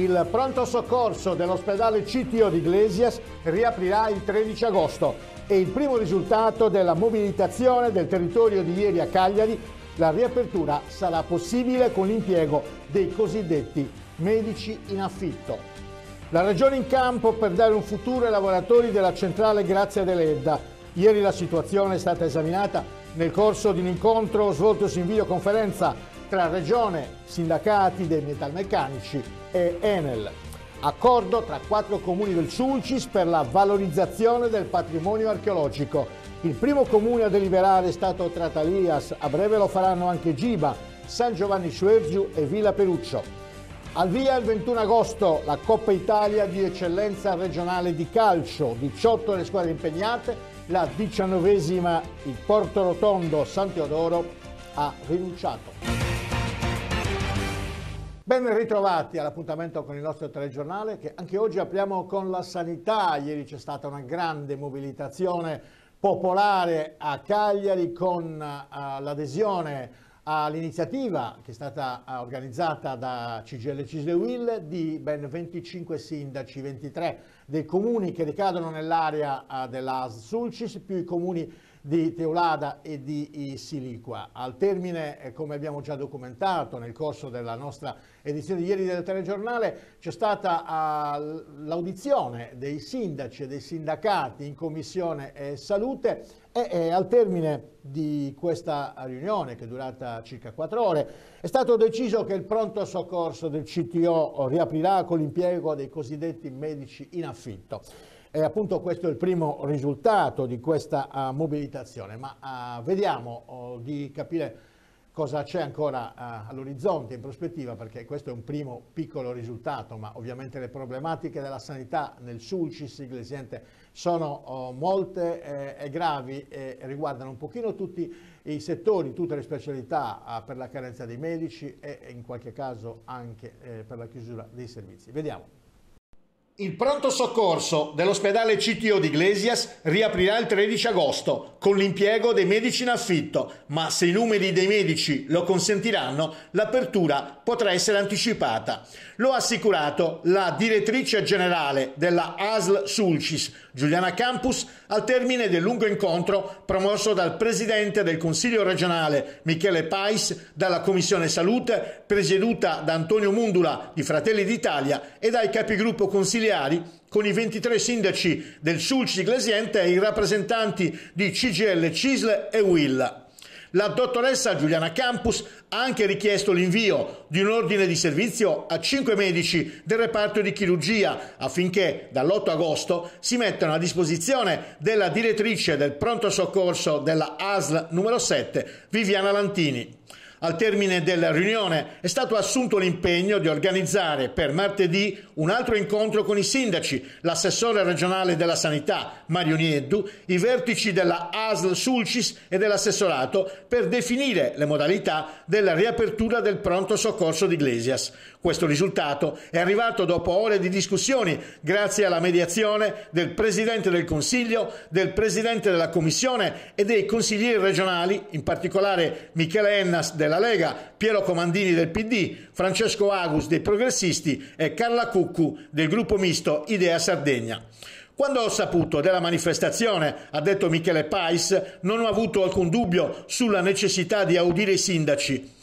Il pronto soccorso dell'ospedale CTO di Iglesias riaprirà il 13 agosto e il primo risultato della mobilitazione del territorio di ieri a Cagliari, la riapertura sarà possibile con l'impiego dei cosiddetti medici in affitto. La regione in campo per dare un futuro ai lavoratori della centrale Grazia dell'Edda. Ieri la situazione è stata esaminata nel corso di un incontro svoltosi in videoconferenza tra Regione, sindacati dei metalmeccanici e Enel. Accordo tra quattro comuni del Sulcis per la valorizzazione del patrimonio archeologico. Il primo comune a deliberare è stato Tratalias, a breve lo faranno anche Giba, San Giovanni Suergiu e Villa Peruccio. Al via il 21 agosto la Coppa Italia di eccellenza regionale di calcio, 18 le squadre impegnate, la 19esima il Porto Rotondo San Teodoro ha rinunciato. Ben ritrovati all'appuntamento con il nostro telegiornale che anche oggi apriamo con la sanità. Ieri c'è stata una grande mobilitazione popolare a Cagliari con uh, l'adesione all'iniziativa che è stata uh, organizzata da CGL Cislewil di ben 25 sindaci, 23 dei comuni che ricadono nell'area uh, eh, dell'AS Sulcis più i comuni di Teulada e di Siliqua. Al termine, come abbiamo già documentato nel corso della nostra edizione di ieri del telegiornale, c'è stata uh, l'audizione dei sindaci e dei sindacati in commissione eh, salute e, e al termine di questa riunione, che è durata circa quattro ore, è stato deciso che il pronto soccorso del CTO riaprirà con l'impiego dei cosiddetti medici in affitto. E appunto questo è il primo risultato di questa uh, mobilitazione, ma uh, vediamo uh, di capire cosa c'è ancora eh, all'orizzonte, in prospettiva, perché questo è un primo piccolo risultato, ma ovviamente le problematiche della sanità nel Sulcis Iglesiente sono oh, molte eh, e gravi e riguardano un pochino tutti i settori, tutte le specialità eh, per la carenza dei medici e in qualche caso anche per la chiusura dei servizi. Vediamo. Il pronto soccorso dell'ospedale CTO di Iglesias riaprirà il 13 agosto con l'impiego dei medici in affitto, ma se i numeri dei medici lo consentiranno, l'apertura potrà essere anticipata. Lo ha assicurato la direttrice generale della ASL Sulcis, Giuliana Campus al termine del lungo incontro promosso dal Presidente del Consiglio regionale Michele Pais, dalla Commissione Salute presieduta da Antonio Mundula di Fratelli d'Italia e dai capigruppo consiliari con i 23 sindaci del Sulci di Glesiente e i rappresentanti di CGL, CISL e WIL. La dottoressa Giuliana Campus ha anche richiesto l'invio di un ordine di servizio a 5 medici del reparto di chirurgia affinché dall'8 agosto si mettano a disposizione della direttrice del pronto soccorso della ASL numero 7, Viviana Lantini. Al termine della riunione è stato assunto l'impegno di organizzare per martedì un altro incontro con i sindaci, l'assessore regionale della sanità Mario Nieddu, i vertici della ASL Sulcis e dell'assessorato per definire le modalità della riapertura del pronto soccorso soccorso di Iglesias. Questo risultato è arrivato dopo ore di discussioni, grazie alla mediazione del Presidente del Consiglio, del Presidente della Commissione e dei consiglieri regionali, in particolare Michele Ennas della Lega, Piero Comandini del PD, Francesco Agus dei Progressisti e Carla Cuccu del gruppo misto Idea Sardegna. Quando ho saputo della manifestazione, ha detto Michele Pais, non ho avuto alcun dubbio sulla necessità di audire i sindaci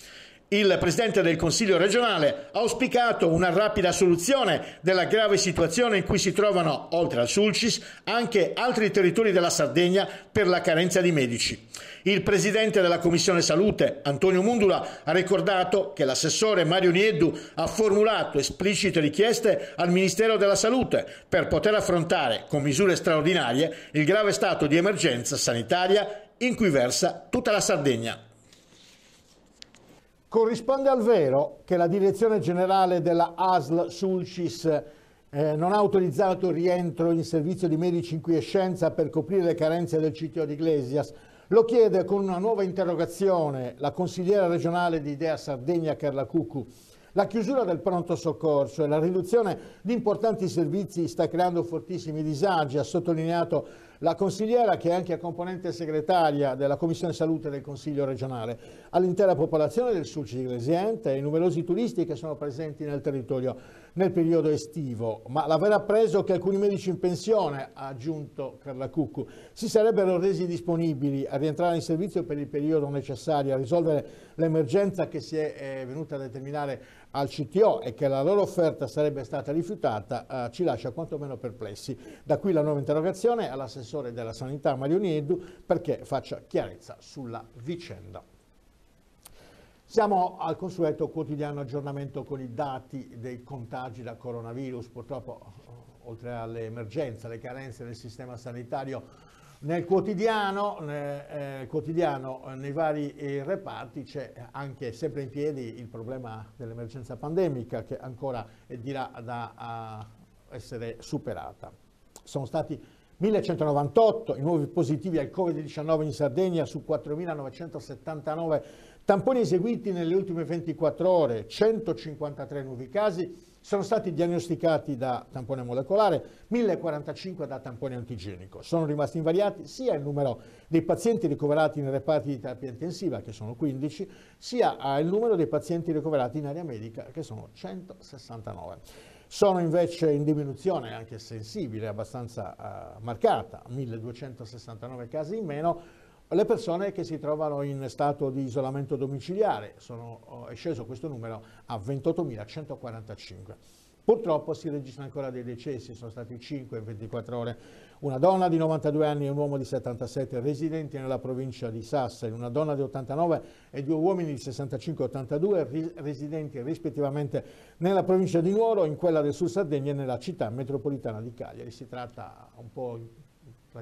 il Presidente del Consiglio regionale ha auspicato una rapida soluzione della grave situazione in cui si trovano, oltre al Sulcis, anche altri territori della Sardegna per la carenza di medici. Il Presidente della Commissione Salute, Antonio Mundula, ha ricordato che l'assessore Mario Nieddu ha formulato esplicite richieste al Ministero della Salute per poter affrontare con misure straordinarie il grave stato di emergenza sanitaria in cui versa tutta la Sardegna. Corrisponde al vero che la direzione generale della ASL Sulcis eh, non ha autorizzato il rientro in servizio di medici in quiescenza per coprire le carenze del CTO di Iglesias? Lo chiede con una nuova interrogazione la consigliera regionale di Idea Sardegna Carla Cucu. La chiusura del pronto soccorso e la riduzione di importanti servizi sta creando fortissimi disagi, ha sottolineato la consigliera che è anche componente segretaria della Commissione Salute del Consiglio regionale, all'intera popolazione del Sulci di Gresiente e ai numerosi turisti che sono presenti nel territorio nel periodo estivo, ma l'aver appreso che alcuni medici in pensione, ha aggiunto Carla Cucu, si sarebbero resi disponibili a rientrare in servizio per il periodo necessario a risolvere l'emergenza che si è venuta a determinare al CTO e che la loro offerta sarebbe stata rifiutata eh, ci lascia quantomeno perplessi. Da qui la nuova interrogazione all'assessore della sanità Mario Nieddu perché faccia chiarezza sulla vicenda. Siamo al consueto quotidiano aggiornamento con i dati dei contagi da coronavirus. Purtroppo, oltre all'emergenza, alle carenze del sistema sanitario, nel quotidiano, eh, quotidiano eh, nei vari eh, reparti c'è anche sempre in piedi il problema dell'emergenza pandemica che ancora è eh, dirà là da essere superata. Sono stati 1198 i nuovi positivi al Covid-19 in Sardegna su 4979 Tamponi eseguiti nelle ultime 24 ore, 153 nuovi casi, sono stati diagnosticati da tampone molecolare, 1045 da tampone antigenico. Sono rimasti invariati sia il numero dei pazienti ricoverati nei reparti di terapia intensiva, che sono 15, sia ah, il numero dei pazienti ricoverati in area medica, che sono 169. Sono invece in diminuzione, anche sensibile, abbastanza uh, marcata, 1269 casi in meno, le persone che si trovano in stato di isolamento domiciliare, sono, oh, è sceso questo numero a 28.145. Purtroppo si registrano ancora dei decessi, sono stati 5 in 24 ore. Una donna di 92 anni e un uomo di 77 residenti nella provincia di Sassari, una donna di 89 e due uomini di 65 e 82 residenti rispettivamente nella provincia di Nuoro, in quella del Sud Sardegna e nella città metropolitana di Cagliari. Si tratta un po'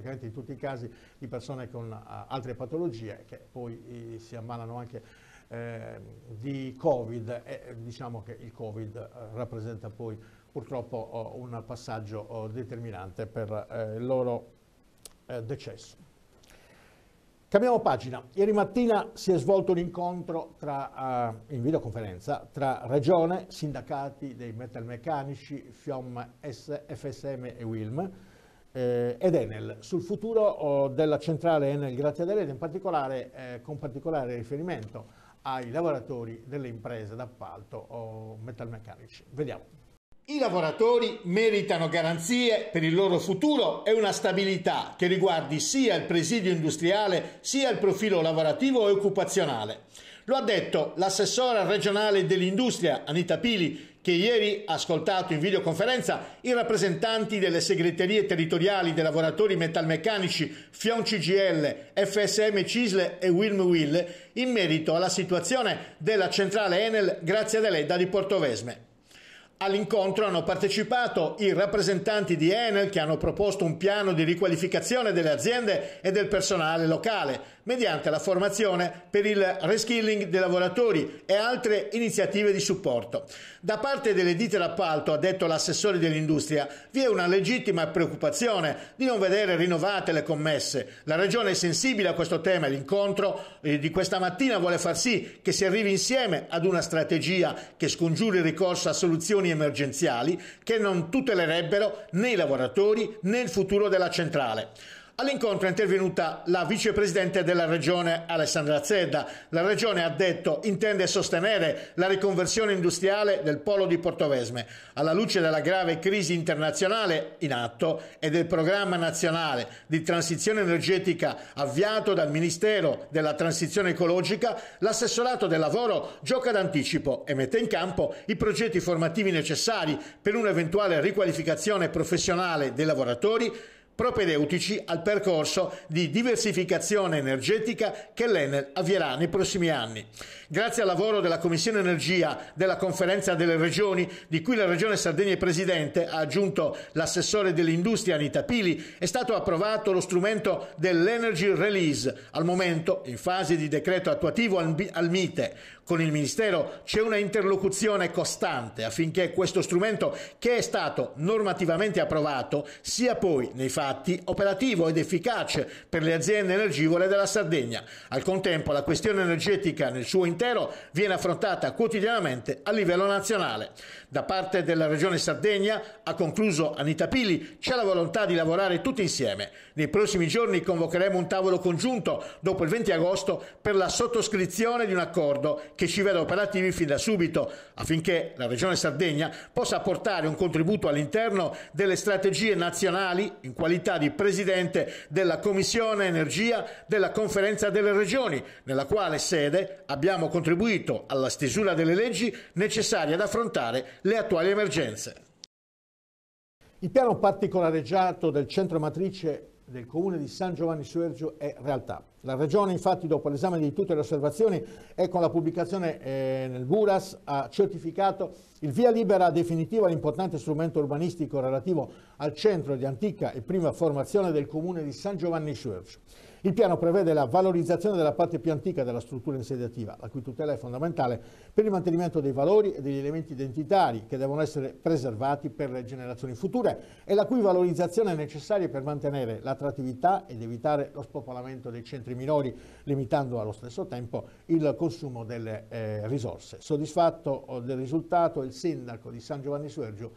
praticamente in tutti i casi di persone con eh, altre patologie che poi eh, si ammalano anche eh, di Covid e eh, diciamo che il Covid rappresenta poi purtroppo oh, un passaggio oh, determinante per eh, il loro eh, decesso. Cambiamo pagina. Ieri mattina si è svolto un incontro tra, eh, in videoconferenza tra Regione, sindacati dei metalmeccanici, FIOM, S, FSM e WILM, eh, ed Enel sul futuro della centrale Enel Grazia Rete, in particolare eh, con particolare riferimento ai lavoratori delle imprese d'appalto o metalmeccanici. Vediamo. I lavoratori meritano garanzie per il loro futuro e una stabilità che riguardi sia il presidio industriale sia il profilo lavorativo e occupazionale. Lo ha detto l'assessora regionale dell'industria Anita Pili che ieri ha ascoltato in videoconferenza i rappresentanti delle segreterie territoriali dei lavoratori metalmeccanici Fion CGL, FSM Cisle e Wilm Will in merito alla situazione della centrale Enel Grazia ad Eleda di Portovesme. All'incontro hanno partecipato i rappresentanti di Enel che hanno proposto un piano di riqualificazione delle aziende e del personale locale mediante la formazione per il reskilling dei lavoratori e altre iniziative di supporto. Da parte delle ditte d'appalto, ha detto l'assessore dell'industria, vi è una legittima preoccupazione di non vedere rinnovate le commesse. La regione è sensibile a questo tema e l'incontro eh, di questa mattina vuole far sì che si arrivi insieme ad una strategia che scongiuri il ricorso a soluzioni soluzioni emergenziali che non tutelerebbero né i lavoratori né il futuro della centrale. All'incontro è intervenuta la vicepresidente della regione Alessandra Zedda. La regione ha detto intende sostenere la riconversione industriale del polo di Portovesme. Alla luce della grave crisi internazionale in atto e del programma nazionale di transizione energetica avviato dal Ministero della Transizione Ecologica, l'assessorato del lavoro gioca d'anticipo e mette in campo i progetti formativi necessari per un'eventuale riqualificazione professionale dei lavoratori propedeutici al percorso di diversificazione energetica che l'Enel avvierà nei prossimi anni. Grazie al lavoro della Commissione Energia della Conferenza delle Regioni, di cui la Regione Sardegna è Presidente, ha aggiunto l'assessore dell'industria Anita Pili, è stato approvato lo strumento dell'Energy Release, al momento in fase di decreto attuativo al MITE, con il Ministero c'è una interlocuzione costante affinché questo strumento, che è stato normativamente approvato, sia poi nei fatti operativo ed efficace per le aziende energivore della Sardegna. Al contempo la questione energetica nel suo intero viene affrontata quotidianamente a livello nazionale. Da parte della Regione Sardegna, ha concluso Anita Pili, c'è la volontà di lavorare tutti insieme. Nei prossimi giorni convocheremo un tavolo congiunto dopo il 20 agosto per la sottoscrizione di un accordo che ci veda operativi fin da subito, affinché la Regione Sardegna possa portare un contributo all'interno delle strategie nazionali in qualità di Presidente della Commissione Energia della Conferenza delle Regioni, nella quale sede abbiamo contribuito alla stesura delle leggi necessarie ad affrontare le attuali emergenze. Il piano particolareggiato del centro matrice del comune di San Giovanni Suergio è realtà. La regione infatti dopo l'esame di tutte le osservazioni e con la pubblicazione eh, nel Buras ha certificato il via libera definitiva all'importante strumento urbanistico relativo al centro di antica e prima formazione del comune di San Giovanni Suergio. Il piano prevede la valorizzazione della parte più antica della struttura insediativa, la cui tutela è fondamentale per il mantenimento dei valori e degli elementi identitari che devono essere preservati per le generazioni future e la cui valorizzazione è necessaria per mantenere l'attrattività ed evitare lo spopolamento dei centri minori, limitando allo stesso tempo il consumo delle eh, risorse. Soddisfatto oh, del risultato il sindaco di San Giovanni Suergio,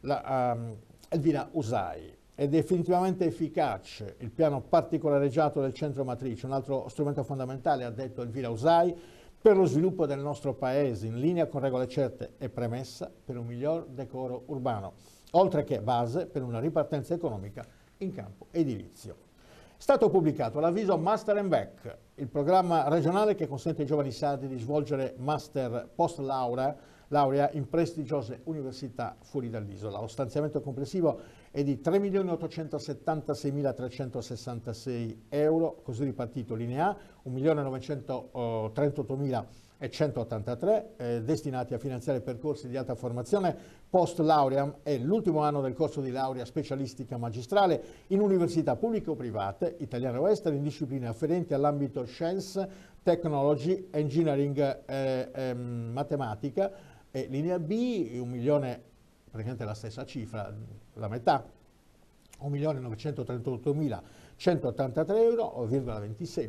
la, um, ehm, Elvina Usai è definitivamente efficace il piano particolareggiato del centro matrice, un altro strumento fondamentale, ha detto Elvira Usai, per lo sviluppo del nostro paese in linea con regole certe e premessa per un miglior decoro urbano, oltre che base per una ripartenza economica in campo edilizio. È stato pubblicato l'avviso Master and Back, il programma regionale che consente ai giovani sardi di svolgere master post laurea laurea in prestigiose università fuori dall'isola. Lo stanziamento complessivo è di 3.876.366 euro, così ripartito linea A, 1.938.183 eh, destinati a finanziare percorsi di alta formazione post lauream e l'ultimo anno del corso di laurea specialistica magistrale in università pubbliche o private, italiane o estere, in discipline afferenti all'ambito science, technology, engineering, eh, eh, matematica, e linea B 1.000.000 praticamente la stessa cifra, la metà, 1.938.183,26 euro,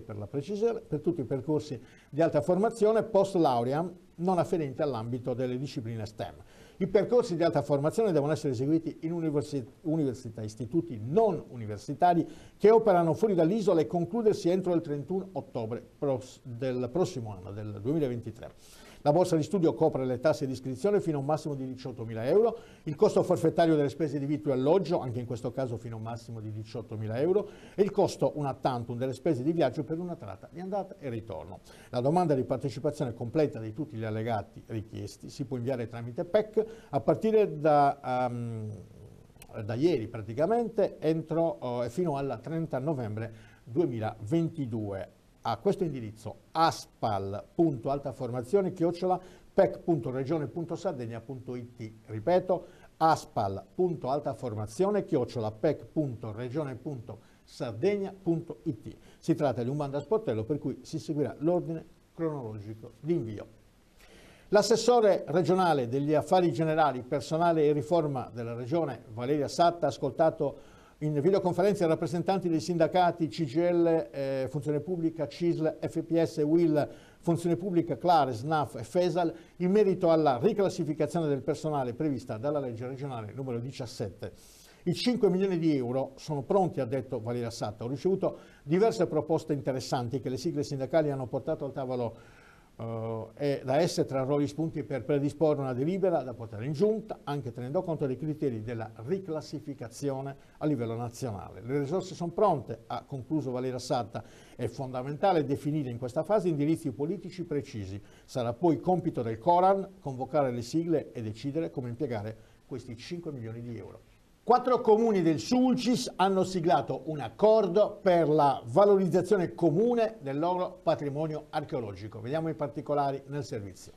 per la precisione, per tutti i percorsi di alta formazione post laurea non afferenti all'ambito delle discipline STEM. I percorsi di alta formazione devono essere eseguiti in università, università istituti non universitari che operano fuori dall'isola e concludersi entro il 31 ottobre del prossimo anno, del 2023. La borsa di studio copre le tasse di iscrizione fino a un massimo di 18.000 euro, il costo forfettario delle spese di vitto e alloggio, anche in questo caso fino a un massimo di 18.000 euro, e il costo una tantum delle spese di viaggio per una tratta di andata e ritorno. La domanda di partecipazione completa di tutti gli allegati richiesti si può inviare tramite PEC a partire da... Um, da ieri praticamente entro, eh, fino al 30 novembre 2022 a questo indirizzo aspal.altaformazione-pec.regione.sardegna.it ripeto aspal.altaformazione-pec.regione.sardegna.it si tratta di un bando a sportello per cui si seguirà l'ordine cronologico di invio L'assessore regionale degli affari generali, personale e riforma della regione Valeria Satta ha ascoltato in videoconferenza ai rappresentanti dei sindacati CGL eh, Funzione Pubblica, CISL, FPS, WIL, Funzione Pubblica, Clare, SNAF e FESAL in merito alla riclassificazione del personale prevista dalla legge regionale numero 17. I 5 milioni di euro sono pronti, ha detto Valeria Satta. Ho ricevuto diverse proposte interessanti che le sigle sindacali hanno portato al tavolo Uh, è da esse trarrò gli spunti per predisporre una delibera da portare in giunta, anche tenendo conto dei criteri della riclassificazione a livello nazionale. Le risorse sono pronte, ha concluso Valera Satta. È fondamentale definire in questa fase indirizzi politici precisi. Sarà poi compito del Coran convocare le sigle e decidere come impiegare questi 5 milioni di euro. Quattro comuni del Sulcis hanno siglato un accordo per la valorizzazione comune del loro patrimonio archeologico. Vediamo i particolari nel servizio.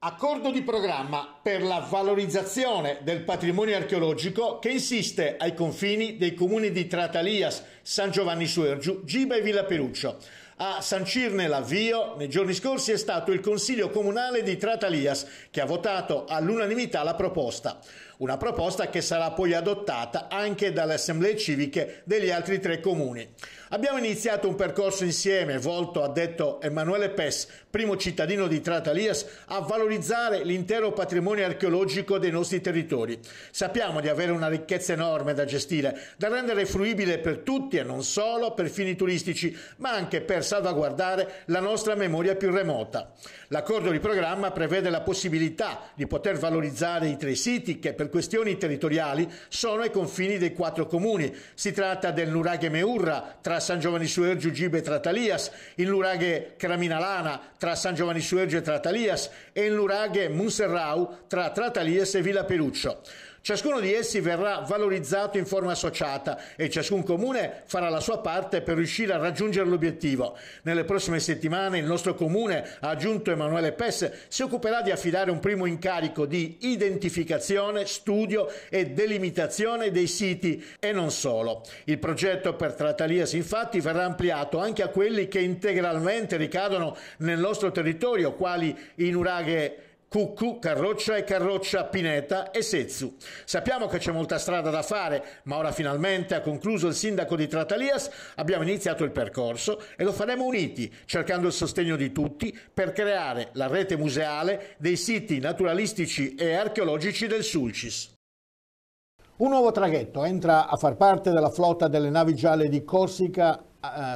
Accordo di programma per la valorizzazione del patrimonio archeologico che insiste ai confini dei comuni di Tratalias, San Giovanni Suergiu, Giba e Villa Peruccio. A sancirne l'avvio nei giorni scorsi è stato il Consiglio Comunale di Tratalias che ha votato all'unanimità la proposta una proposta che sarà poi adottata anche dalle assemblee civiche degli altri tre comuni. Abbiamo iniziato un percorso insieme volto, ha detto Emanuele Pes, primo cittadino di Tratalias, a valorizzare l'intero patrimonio archeologico dei nostri territori. Sappiamo di avere una ricchezza enorme da gestire, da rendere fruibile per tutti e non solo per fini turistici, ma anche per salvaguardare la nostra memoria più remota. L'accordo di programma prevede la possibilità di poter valorizzare i tre siti che per questioni territoriali sono ai confini dei quattro comuni. Si tratta del Nuraghe Meurra, tra tra San Giovanni Suergio, Gibe e Tratalias, in Luraghe Craminalana tra San Giovanni Suergio e Tratalias e in Luraghe Munserrau tra Tratalias e Villa Peruccio. Ciascuno di essi verrà valorizzato in forma associata e ciascun comune farà la sua parte per riuscire a raggiungere l'obiettivo. Nelle prossime settimane il nostro comune, ha aggiunto Emanuele Pesse, si occuperà di affidare un primo incarico di identificazione, studio e delimitazione dei siti e non solo. Il progetto per Tratalias infatti verrà ampliato anche a quelli che integralmente ricadono nel nostro territorio, quali in uraghe Cucu, Carroccia e Carroccia, Pineta e Sezzu. Sappiamo che c'è molta strada da fare, ma ora finalmente ha concluso il sindaco di Tratalias, abbiamo iniziato il percorso e lo faremo uniti, cercando il sostegno di tutti per creare la rete museale dei siti naturalistici e archeologici del Sulcis. Un nuovo traghetto entra a far parte della flotta delle navi gialle di Corsica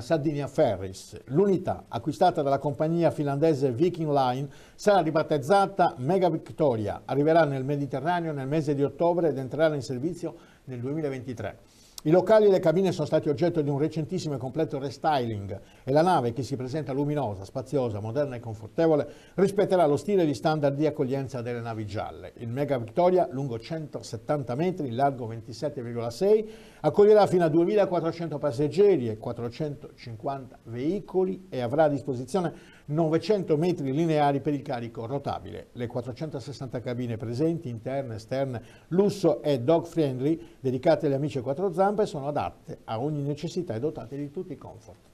Sardinia Ferris. L'unità acquistata dalla compagnia finlandese Viking Line sarà ribattezzata Mega Victoria, arriverà nel Mediterraneo nel mese di ottobre ed entrerà in servizio nel 2023. I locali e le cabine sono stati oggetto di un recentissimo e completo restyling e la nave, che si presenta luminosa, spaziosa, moderna e confortevole, rispetterà lo stile e gli standard di accoglienza delle navi gialle. Il Mega Victoria, lungo 170 metri, largo 27,6, accoglierà fino a 2.400 passeggeri e 450 veicoli e avrà a disposizione 900 metri lineari per il carico rotabile. Le 460 cabine presenti, interne, esterne, lusso e dog friendly, dedicate alle amici a quattro zampe, sono adatte a ogni necessità e dotate di tutti i comfort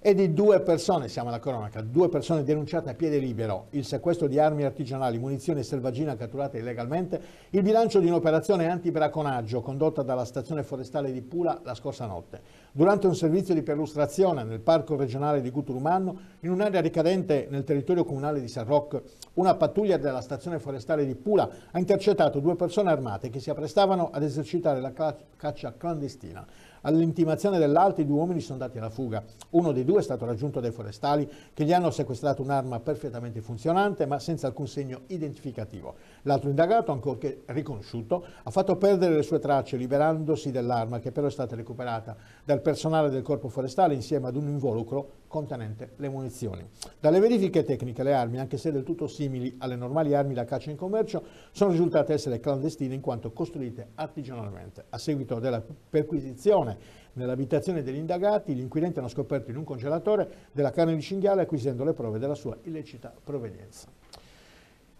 e di due persone, siamo alla cronaca, due persone denunciate a piede libero, il sequestro di armi artigianali, munizioni e selvaggina catturate illegalmente, il bilancio di un'operazione antibraconaggio condotta dalla stazione forestale di Pula la scorsa notte. Durante un servizio di perlustrazione nel parco regionale di Guturumanno, in un'area ricadente nel territorio comunale di San Roque, una pattuglia della stazione forestale di Pula ha intercettato due persone armate che si apprestavano ad esercitare la caccia clandestina. All'intimazione dell'altro i due uomini sono andati alla fuga. Uno dei due è stato raggiunto dai forestali che gli hanno sequestrato un'arma perfettamente funzionante ma senza alcun segno identificativo. L'altro indagato, ancorché riconosciuto, ha fatto perdere le sue tracce liberandosi dell'arma che però è stata recuperata dal personale del corpo forestale insieme ad un involucro contenente le munizioni. Dalle verifiche tecniche le armi, anche se del tutto simili alle normali armi da caccia in commercio, sono risultate essere clandestine in quanto costruite artigianalmente. A seguito della perquisizione nell'abitazione degli indagati, gli inquirenti hanno scoperto in un congelatore della carne di cinghiale acquisendo le prove della sua illecita provenienza.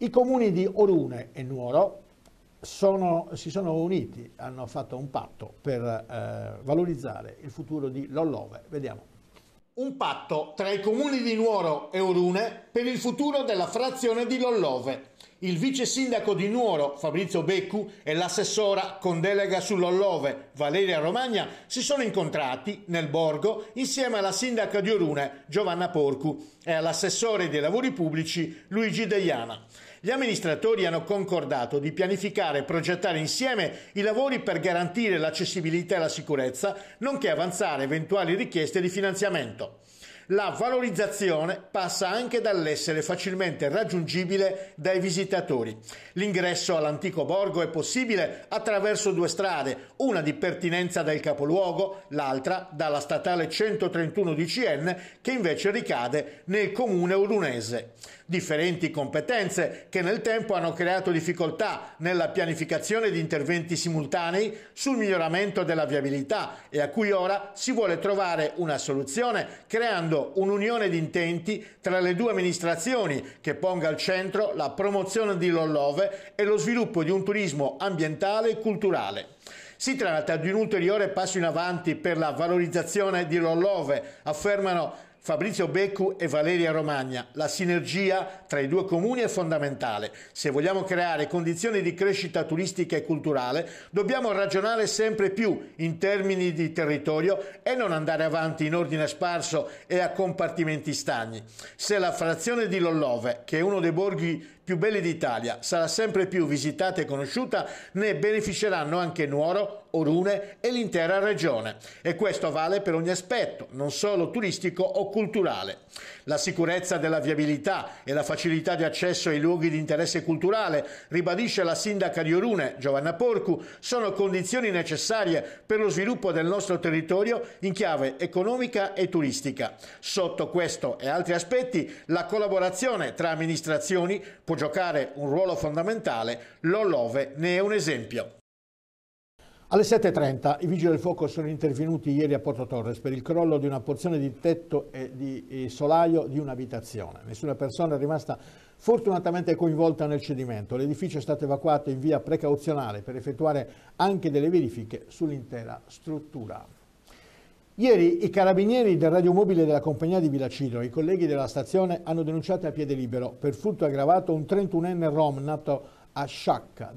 I comuni di Orune e Nuoro sono, si sono uniti, hanno fatto un patto per eh, valorizzare il futuro di Lollove. Vediamo. Un patto tra i comuni di Nuoro e Orune per il futuro della frazione di Lollove. Il vice sindaco di Nuoro, Fabrizio Beccu, e l'assessora con delega sull'Ollove, Valeria Romagna, si sono incontrati nel borgo insieme alla sindaca di Orune, Giovanna Porcu, e all'assessore dei lavori pubblici, Luigi Deiana. Gli amministratori hanno concordato di pianificare e progettare insieme i lavori per garantire l'accessibilità e la sicurezza, nonché avanzare eventuali richieste di finanziamento. La valorizzazione passa anche dall'essere facilmente raggiungibile dai visitatori. L'ingresso all'antico borgo è possibile attraverso due strade, una di pertinenza del capoluogo, l'altra dalla statale 131 di CN che invece ricade nel comune urunese. Differenti competenze che nel tempo hanno creato difficoltà nella pianificazione di interventi simultanei sul miglioramento della viabilità e a cui ora si vuole trovare una soluzione creando secondo un'unione di intenti tra le due amministrazioni che ponga al centro la promozione di Lollove e lo sviluppo di un turismo ambientale e culturale. Si tratta di un ulteriore passo in avanti per la valorizzazione di Lollove, affermano Fabrizio Beccu e Valeria Romagna, la sinergia tra i due comuni è fondamentale. Se vogliamo creare condizioni di crescita turistica e culturale, dobbiamo ragionare sempre più in termini di territorio e non andare avanti in ordine sparso e a compartimenti stagni. Se la frazione di Lollove, che è uno dei borghi più belli d'Italia, sarà sempre più visitata e conosciuta, ne beneficeranno anche Nuoro, Orune e l'intera regione e questo vale per ogni aspetto, non solo turistico o culturale. La sicurezza della viabilità e la facilità di accesso ai luoghi di interesse culturale, ribadisce la sindaca di Orune, Giovanna Porcu, sono condizioni necessarie per lo sviluppo del nostro territorio in chiave economica e turistica. Sotto questo e altri aspetti, la collaborazione tra amministrazioni può giocare un ruolo fondamentale, L'Olove ne è un esempio. Alle 7.30 i vigili del fuoco sono intervenuti ieri a Porto Torres per il crollo di una porzione di tetto e di eh, solaio di un'abitazione. Nessuna persona è rimasta fortunatamente coinvolta nel cedimento. L'edificio è stato evacuato in via precauzionale per effettuare anche delle verifiche sull'intera struttura. Ieri i carabinieri del radiomobile della compagnia di Villacidro, i colleghi della stazione, hanno denunciato a piede libero per furto aggravato un 31enne rom nato a Sciacca,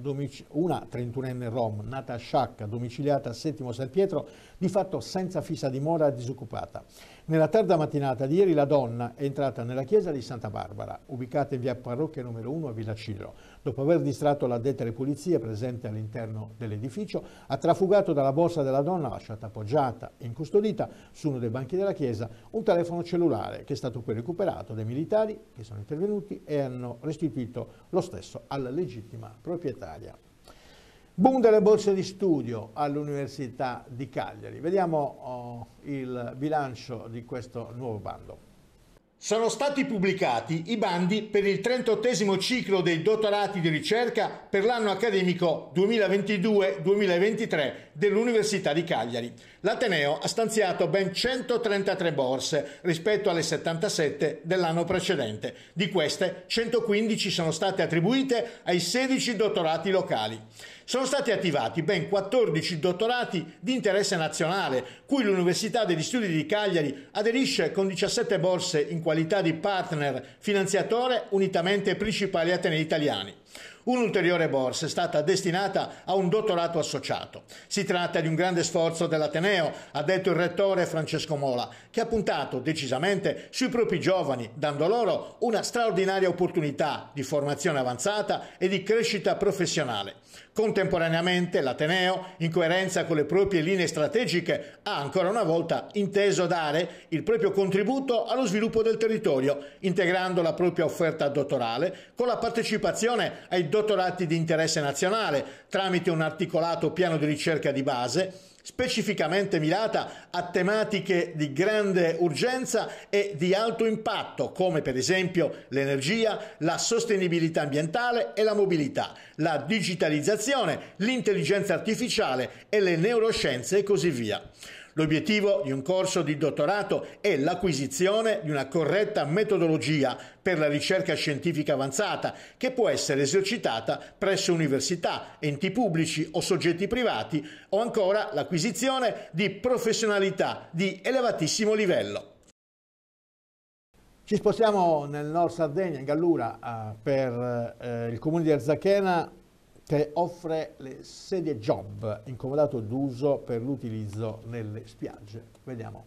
una 31enne rom nata a Sciacca, domiciliata a Settimo San Pietro, di fatto senza fissa dimora e disoccupata. Nella tarda mattinata di ieri la donna è entrata nella chiesa di Santa Barbara, ubicata in via Parrocchia numero 1 a Villa Ciro, dopo aver distratto l'addetta alle pulizie presente all'interno dell'edificio, ha trafugato dalla borsa della donna, lasciata appoggiata e incustodita su uno dei banchi della chiesa, un telefono cellulare che è stato poi recuperato dai militari che sono intervenuti e hanno restituito lo stesso alla legittima proprietaria. Boom delle borse di studio all'Università di Cagliari. Vediamo oh, il bilancio di questo nuovo bando. Sono stati pubblicati i bandi per il 38 ciclo dei dottorati di ricerca per l'anno accademico 2022-2023 dell'Università di Cagliari. L'Ateneo ha stanziato ben 133 borse rispetto alle 77 dell'anno precedente. Di queste 115 sono state attribuite ai 16 dottorati locali. Sono stati attivati ben 14 dottorati di interesse nazionale, cui l'Università degli Studi di Cagliari aderisce con 17 borse in qualità di partner finanziatore unitamente ai principali atenei italiani. Un'ulteriore borsa è stata destinata a un dottorato associato. Si tratta di un grande sforzo dell'Ateneo, ha detto il rettore Francesco Mola, che ha puntato decisamente sui propri giovani, dando loro una straordinaria opportunità di formazione avanzata e di crescita professionale. Contemporaneamente l'Ateneo, in coerenza con le proprie linee strategiche, ha ancora una volta inteso dare il proprio contributo allo sviluppo del territorio, integrando la propria offerta dottorale con la partecipazione ai dottorati di interesse nazionale tramite un articolato piano di ricerca di base specificamente mirata a tematiche di grande urgenza e di alto impatto, come per esempio l'energia, la sostenibilità ambientale e la mobilità, la digitalizzazione, l'intelligenza artificiale e le neuroscienze e così via. L'obiettivo di un corso di dottorato è l'acquisizione di una corretta metodologia per la ricerca scientifica avanzata che può essere esercitata presso università, enti pubblici o soggetti privati o ancora l'acquisizione di professionalità di elevatissimo livello. Ci spostiamo nel nord Sardegna, in Gallura, eh, per eh, il comune di Arzachena che offre le sedie job in comodato d'uso per l'utilizzo nelle spiagge. Vediamo.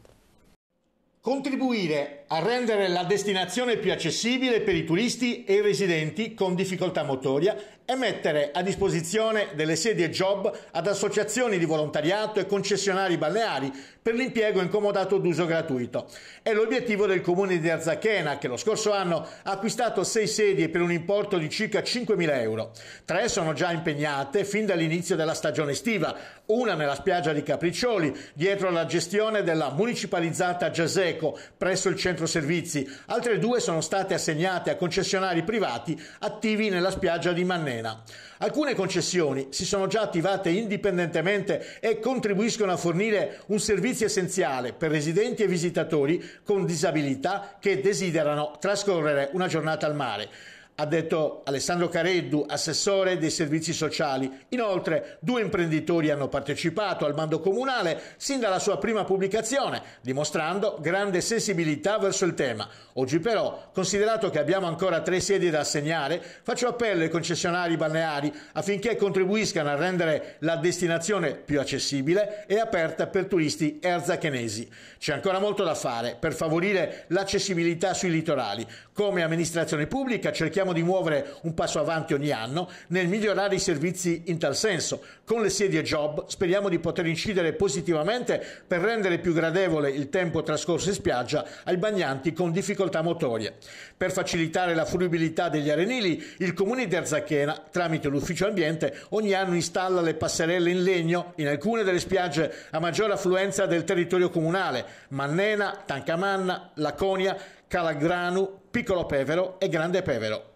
Contribuire a rendere la destinazione più accessibile per i turisti e i residenti con difficoltà motoria e mettere a disposizione delle sedie job ad associazioni di volontariato e concessionari balneari per l'impiego incomodato d'uso gratuito. È l'obiettivo del comune di Arzachena che lo scorso anno ha acquistato sei sedie per un importo di circa 5.000 euro. Tre sono già impegnate fin dall'inizio della stagione estiva, una nella spiaggia di Capriccioli, dietro la gestione della municipalizzata Giaseco presso il centro servizi, altre due sono state assegnate a concessionari privati attivi nella spiaggia di Mannea. Arena. Alcune concessioni si sono già attivate indipendentemente e contribuiscono a fornire un servizio essenziale per residenti e visitatori con disabilità che desiderano trascorrere una giornata al mare ha detto Alessandro Careddu, assessore dei servizi sociali. Inoltre, due imprenditori hanno partecipato al bando comunale sin dalla sua prima pubblicazione, dimostrando grande sensibilità verso il tema. Oggi però, considerato che abbiamo ancora tre sedi da assegnare, faccio appello ai concessionari balneari affinché contribuiscano a rendere la destinazione più accessibile e aperta per turisti erzachenesi. C'è ancora molto da fare per favorire l'accessibilità sui litorali. Come amministrazione pubblica cerchiamo di muovere un passo avanti ogni anno nel migliorare i servizi in tal senso. Con le sedie job speriamo di poter incidere positivamente per rendere più gradevole il tempo trascorso in spiaggia ai bagnanti con difficoltà motorie. Per facilitare la fruibilità degli arenili, il comune di Arzachena, tramite l'ufficio ambiente, ogni anno installa le passerelle in legno in alcune delle spiagge a maggior affluenza del territorio comunale, Mannena, Tancamanna, Laconia, Calagranu, Piccolo Pevero e Grande Pevero.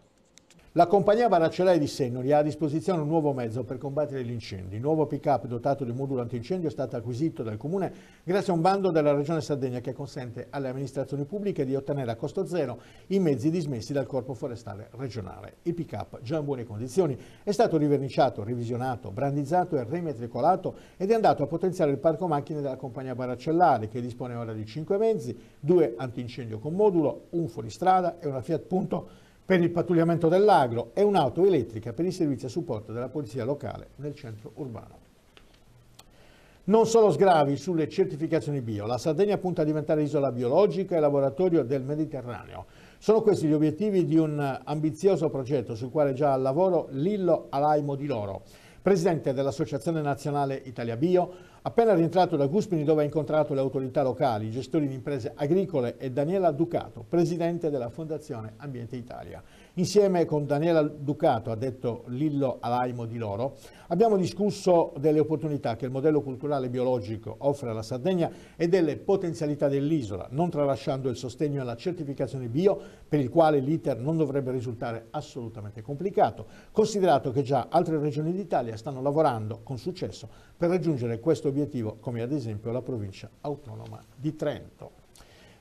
La compagnia Baraccellai di Sennori ha a disposizione un nuovo mezzo per combattere gli incendi. Il nuovo pick-up dotato di modulo antincendio è stato acquisito dal Comune grazie a un bando della Regione Sardegna che consente alle amministrazioni pubbliche di ottenere a costo zero i mezzi dismessi dal Corpo Forestale regionale. Il pick-up, già in buone condizioni, è stato riverniciato, revisionato, brandizzato e rimetricolato ed è andato a potenziare il parco macchine della compagnia Baraccellari che dispone ora di 5 mezzi, due antincendio con modulo, un fuoristrada e una Fiat Punto per il pattugliamento dell'agro e un'auto elettrica per i servizi a supporto della polizia locale nel centro urbano. Non solo sgravi sulle certificazioni bio, la Sardegna punta a diventare isola biologica e laboratorio del Mediterraneo. Sono questi gli obiettivi di un ambizioso progetto sul quale già al lavoro Lillo Alaimo di Loro, presidente dell'Associazione Nazionale Italia Bio, appena rientrato da Guspini dove ha incontrato le autorità locali, gestori di imprese agricole e Daniela Ducato, presidente della Fondazione Ambiente Italia. Insieme con Daniela Ducato, ha detto Lillo Alaimo di Loro, abbiamo discusso delle opportunità che il modello culturale biologico offre alla Sardegna e delle potenzialità dell'isola, non tralasciando il sostegno alla certificazione bio, per il quale l'iter non dovrebbe risultare assolutamente complicato, considerato che già altre regioni d'Italia stanno lavorando con successo per raggiungere questo obiettivo, come ad esempio la provincia autonoma di Trento.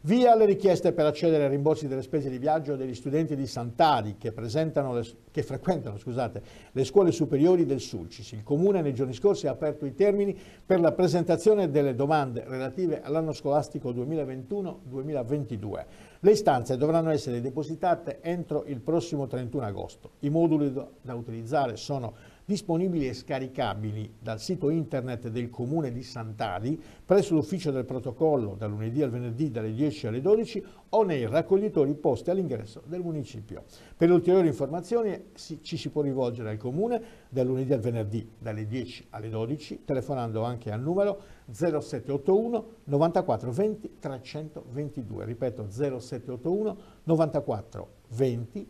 Via le richieste per accedere ai rimborsi delle spese di viaggio degli studenti di Santari che, che frequentano scusate, le scuole superiori del Sulcis. Il Comune nei giorni scorsi ha aperto i termini per la presentazione delle domande relative all'anno scolastico 2021-2022. Le istanze dovranno essere depositate entro il prossimo 31 agosto. I moduli da utilizzare sono disponibili e scaricabili dal sito internet del Comune di Sant'Ali presso l'ufficio del protocollo da lunedì al venerdì dalle 10 alle 12 o nei raccoglitori posti all'ingresso del municipio. Per ulteriori informazioni ci si può rivolgere al Comune dal lunedì al venerdì dalle 10 alle 12 telefonando anche al numero 0781 9420 322. Ripeto 0781 9420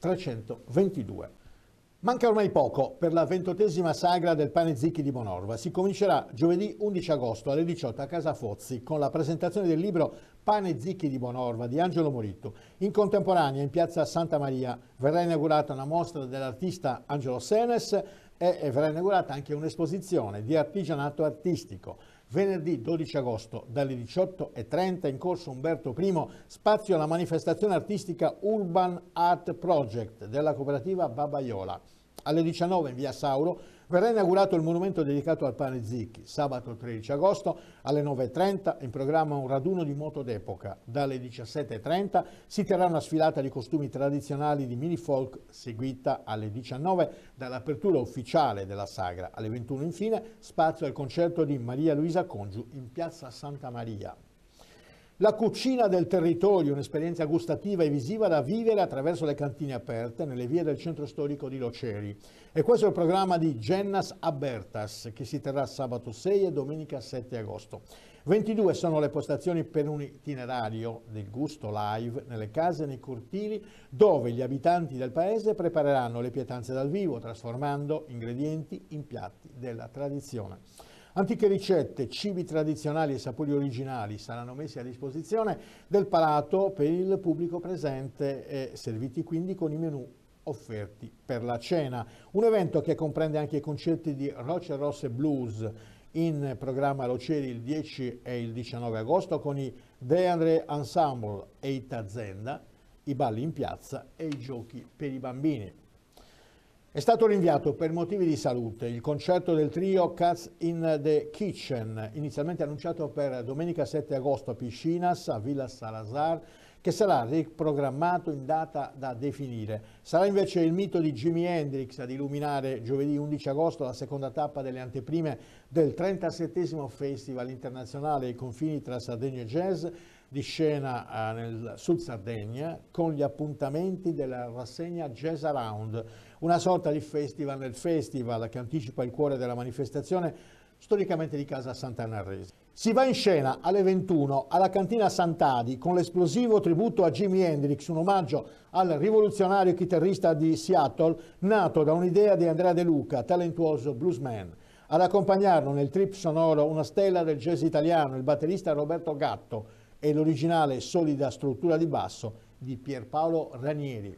322. Manca ormai poco per la ventottesima sagra del pane Zicchi di Bonorva. Si comincerà giovedì 11 agosto alle 18 a Casa Fozzi con la presentazione del libro Pane Zicchi di Bonorva di Angelo Moritto. In contemporanea in piazza Santa Maria verrà inaugurata una mostra dell'artista Angelo Senes e verrà inaugurata anche un'esposizione di artigianato artistico. Venerdì 12 agosto dalle 18.30 in corso Umberto I spazio alla manifestazione artistica Urban Art Project della cooperativa Babaiola. Alle 19 in via Sauro Verrà inaugurato il monumento dedicato al pane Zicchi sabato 13 agosto alle 9.30 in programma un raduno di moto d'epoca. Dalle 17.30 si terrà una sfilata di costumi tradizionali di mini folk seguita alle 19 dall'apertura ufficiale della sagra. Alle 21 infine spazio al concerto di Maria Luisa Congiu in piazza Santa Maria. La cucina del territorio, un'esperienza gustativa e visiva da vivere attraverso le cantine aperte nelle vie del centro storico di Loceri. E questo è il programma di Gennas Abertas che si terrà sabato 6 e domenica 7 agosto. 22 sono le postazioni per un itinerario del gusto live nelle case e nei cortili dove gli abitanti del paese prepareranno le pietanze dal vivo trasformando ingredienti in piatti della tradizione. Antiche ricette, cibi tradizionali e sapori originali saranno messi a disposizione del palato per il pubblico presente e serviti quindi con i menù offerti per la cena. Un evento che comprende anche i concerti di Roce Rosse Blues in programma Roceri il 10 e il 19 agosto con i De André Ensemble e i Itazienda, i balli in piazza e i giochi per i bambini. È stato rinviato per motivi di salute il concerto del trio Cats in the Kitchen, inizialmente annunciato per domenica 7 agosto a Piscinas, a Villa Salazar, che sarà riprogrammato in data da definire. Sarà invece il mito di Jimi Hendrix ad illuminare giovedì 11 agosto la seconda tappa delle anteprime del 37 Festival Internazionale ai confini tra Sardegna e Jazz, di scena eh, nel Sud Sardegna con gli appuntamenti della rassegna Jazz Around, una sorta di festival nel festival che anticipa il cuore della manifestazione storicamente di casa Sant'Anna Sant'Annarese. Si va in scena alle 21 alla cantina Sant'Adi con l'esplosivo tributo a Jimi Hendrix, un omaggio al rivoluzionario chitarrista di Seattle nato da un'idea di Andrea De Luca, talentuoso bluesman. Ad accompagnarlo nel trip sonoro una stella del jazz italiano, il batterista Roberto Gatto, e l'originale solida struttura di basso di Pierpaolo Ranieri.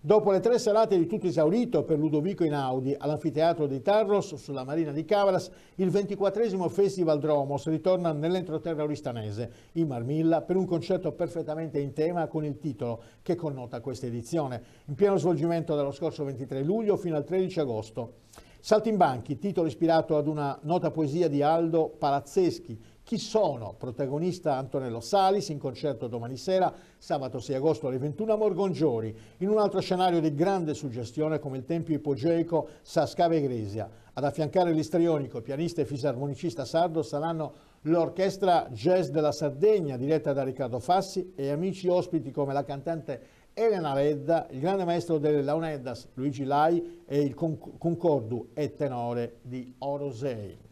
Dopo le tre serate di tutto esaurito per Ludovico Inaudi all'anfiteatro di Tarros sulla marina di Cavalas, il 24 Festival Dromos ritorna nell'entroterra oristanese, in Marmilla, per un concerto perfettamente in tema con il titolo che connota questa edizione, in pieno svolgimento dallo scorso 23 luglio fino al 13 agosto. Saltimbanchi, titolo ispirato ad una nota poesia di Aldo Palazzeschi, chi sono? Protagonista Antonello Salis in concerto domani sera, sabato 6 agosto alle 21 a Morgongiori, in un altro scenario di grande suggestione come il tempio ipogeico Sascave Gresia. Ad affiancare l'istrionico, pianista e fisarmonicista sardo saranno l'orchestra jazz della Sardegna diretta da Riccardo Fassi e amici ospiti come la cantante Elena Redda, il grande maestro delle Launeddas Luigi Lai e il concordu e tenore di Orosei.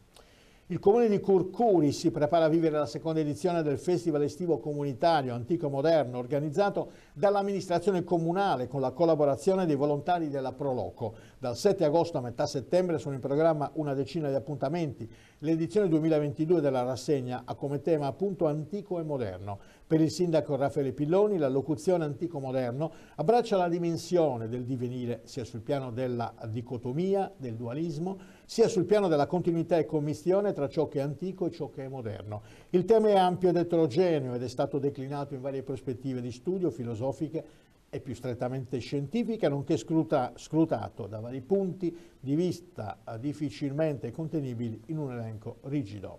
Il comune di Curcuri si prepara a vivere la seconda edizione del Festival estivo comunitario antico moderno organizzato dall'amministrazione comunale con la collaborazione dei volontari della Proloco. Dal 7 agosto a metà settembre sono in programma una decina di appuntamenti. L'edizione 2022 della rassegna ha come tema appunto antico e moderno. Per il sindaco Raffaele Pilloni la locuzione antico-moderno abbraccia la dimensione del divenire sia sul piano della dicotomia, del dualismo, sia sul piano della continuità e commistione tra ciò che è antico e ciò che è moderno. Il tema è ampio ed eterogeneo ed è stato declinato in varie prospettive di studio filosofiche e più strettamente scientifiche, nonché scruta, scrutato da vari punti di vista eh, difficilmente contenibili in un elenco rigido.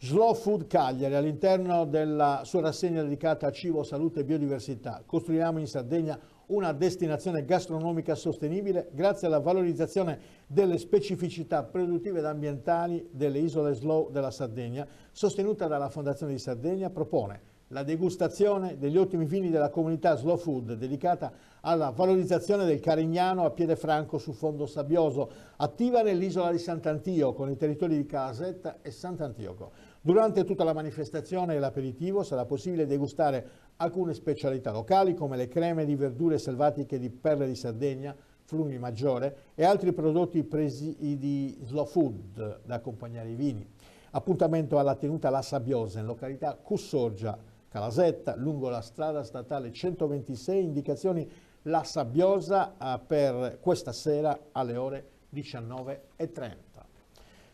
Slow Food Cagliari, all'interno della sua rassegna dedicata a cibo, salute e biodiversità, costruiamo in Sardegna una destinazione gastronomica sostenibile grazie alla valorizzazione delle specificità produttive ed ambientali delle isole Slow della Sardegna, sostenuta dalla Fondazione di Sardegna, propone la degustazione degli ottimi vini della comunità Slow Food dedicata alla valorizzazione del Carignano a piede franco su fondo sabbioso, attiva nell'isola di Sant'Antio con i territori di Casetta e Sant'Antioco. Durante tutta la manifestazione e l'aperitivo sarà possibile degustare alcune specialità locali come le creme di verdure selvatiche di Perle di Sardegna, Flumi Maggiore e altri prodotti presi di slow food da accompagnare i vini. Appuntamento alla tenuta La Sabbiosa in località Cussorgia, Calasetta, lungo la strada statale 126, indicazioni La Sabbiosa eh, per questa sera alle ore 19.30.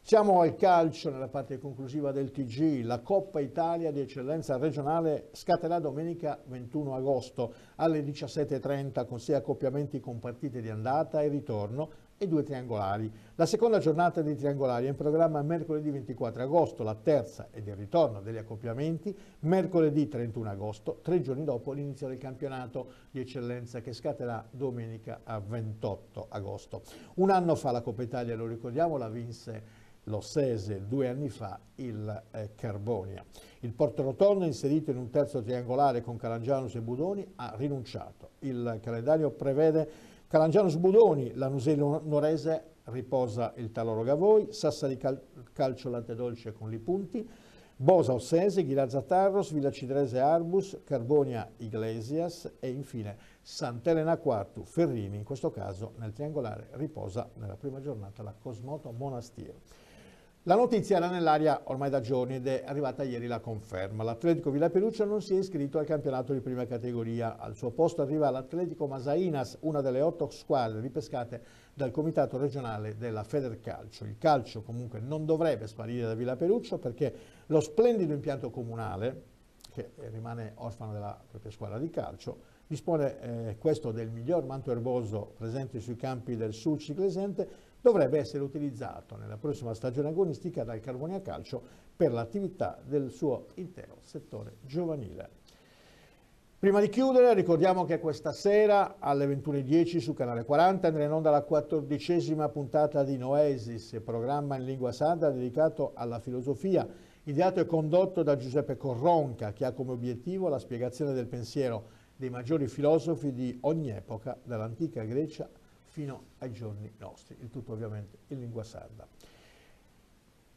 Siamo al calcio nella parte conclusiva del TG, la Coppa Italia di eccellenza regionale scatterà domenica 21 agosto alle 17.30 con sei accoppiamenti con partite di andata e ritorno e due triangolari. La seconda giornata dei triangolari è in programma mercoledì 24 agosto, la terza ed il ritorno degli accoppiamenti mercoledì 31 agosto, tre giorni dopo l'inizio del campionato di eccellenza che scatterà domenica 28 agosto. Un anno fa la Coppa Italia, lo ricordiamo, la vinse l'Ossese due anni fa il eh, Carbonia. Il Porto Rotondo, inserito in un terzo triangolare con Calangianus e Budoni, ha rinunciato. Il calendario prevede Calangianus-Budoni, la Norese riposa il Taloro Gavoi, Sassari Cal Calcio Lantedolce con i punti, Bosa Ossese, Ghirazza Tarros, Villa Cidrese Arbus, Carbonia Iglesias e infine Sant'Elena Quartu, Ferrini, in questo caso nel triangolare riposa nella prima giornata la Cosmoto Monastiro. La notizia era nell'aria ormai da giorni ed è arrivata ieri la conferma. L'Atletico Villa Perugia non si è iscritto al campionato di prima categoria. Al suo posto arriva l'Atletico Masainas, una delle otto squadre ripescate dal Comitato regionale della Federcalcio. Il calcio comunque non dovrebbe sparire da Villa Peruccio perché lo splendido impianto comunale, che rimane orfano della propria squadra di calcio, dispone eh, questo del miglior manto erboso presente sui campi del Sul Ciclesente dovrebbe essere utilizzato nella prossima stagione agonistica dal Carbonia Calcio per l'attività del suo intero settore giovanile. Prima di chiudere ricordiamo che questa sera alle 21.10 su Canale 40 andrà in onda la quattordicesima puntata di Noesis, programma in lingua sarda dedicato alla filosofia, ideato e condotto da Giuseppe Corronca che ha come obiettivo la spiegazione del pensiero dei maggiori filosofi di ogni epoca, dall'antica Grecia fino ai giorni nostri, il tutto ovviamente in lingua sarda.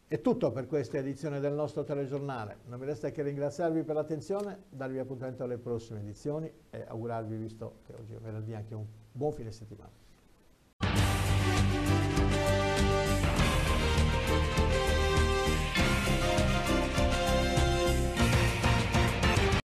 È tutto per questa edizione del nostro telegiornale, non mi resta che ringraziarvi per l'attenzione, darvi appuntamento alle prossime edizioni e augurarvi, visto che oggi è venerdì, anche un buon fine settimana.